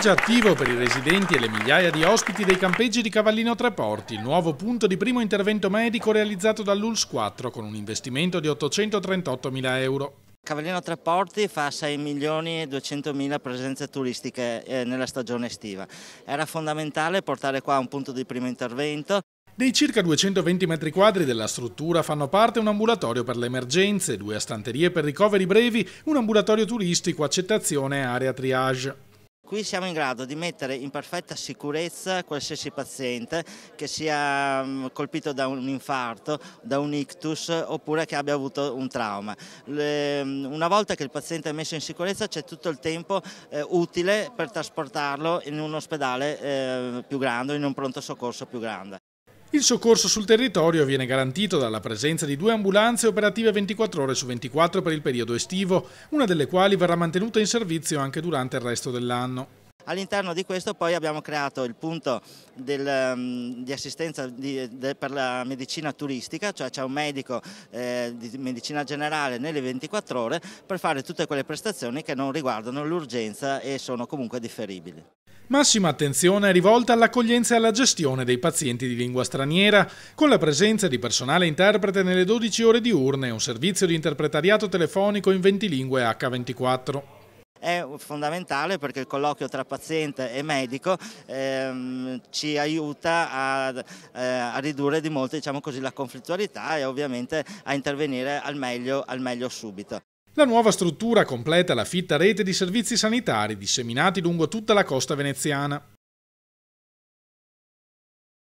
già attivo per i residenti e le migliaia di ospiti dei campeggi di Cavallino Tre Porti, il nuovo punto di primo intervento medico realizzato dall'ULS 4 con un investimento di 838.000 euro. Cavallino Tre Porti fa 6 milioni e 200 mila presenze turistiche eh, nella stagione estiva. Era fondamentale portare qua un punto di primo intervento. Dei circa 220 metri quadri della struttura fanno parte un ambulatorio per le emergenze, due stanterie per ricoveri brevi, un ambulatorio turistico, accettazione e area triage. Qui siamo in grado di mettere in perfetta sicurezza qualsiasi paziente che sia mm, colpito da un infarto, da un ictus oppure che abbia avuto un trauma. Mm, una volta che il paziente è messo in sicurezza c'è tutto il tempo eh, utile per trasportarlo in un ospedale eh, più grande, in un pronto soccorso più grande. Il soccorso sul territorio viene garantito dalla presenza di due ambulanze operative 24 ore su 24 per il periodo estivo, una delle quali verrà mantenuta in servizio anche durante il resto dell'anno. All'interno di questo poi abbiamo creato il punto del, ehm, di assistenza di, de, per la medicina turistica, cioè c'è un medico eh, di medicina generale nelle 24 ore per fare tutte quelle prestazioni che non riguardano l'urgenza e sono comunque differibili. Massima attenzione è rivolta all'accoglienza e alla gestione dei pazienti di lingua straniera, con la presenza di personale interprete nelle 12 ore diurne e un servizio di interpretariato telefonico in 20 lingue H24. È fondamentale perché il colloquio tra paziente e medico ehm, ci aiuta a, eh, a ridurre di molto diciamo così, la conflittualità e ovviamente a intervenire al meglio, al meglio subito. La nuova struttura completa la fitta rete di servizi sanitari disseminati lungo tutta la costa veneziana.